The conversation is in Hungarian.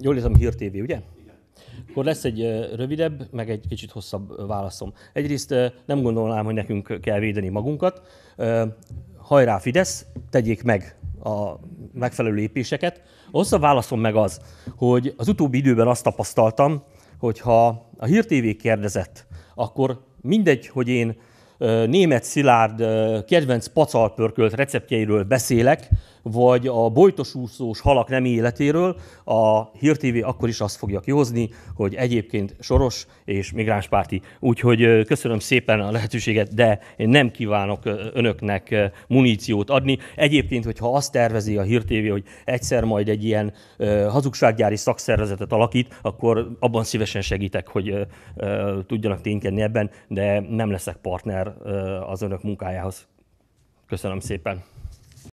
Jól értem, Hír TV, ugye? Akkor lesz egy rövidebb, meg egy kicsit hosszabb válaszom. Egyrészt nem gondolnám, hogy nekünk kell védeni magunkat. Hajrá Fidesz, tegyék meg a megfelelő lépéseket. A hosszabb válaszom meg az, hogy az utóbbi időben azt tapasztaltam, hogy ha a Hír TV kérdezett, akkor mindegy, hogy én német Szilárd kedvenc pacalpörkölt receptjeiről beszélek, vagy a bojtosúszós halak nem életéről, a Hír TV akkor is azt fogja kihozni, hogy egyébként soros és migránspárti. Úgyhogy köszönöm szépen a lehetőséget, de én nem kívánok önöknek muníciót adni. Egyébként, hogyha azt tervezi a Hír TV, hogy egyszer majd egy ilyen hazugsággyári szakszervezetet alakít, akkor abban szívesen segítek, hogy tudjanak ténykedni ebben, de nem leszek partner az önök munkájához. Köszönöm szépen!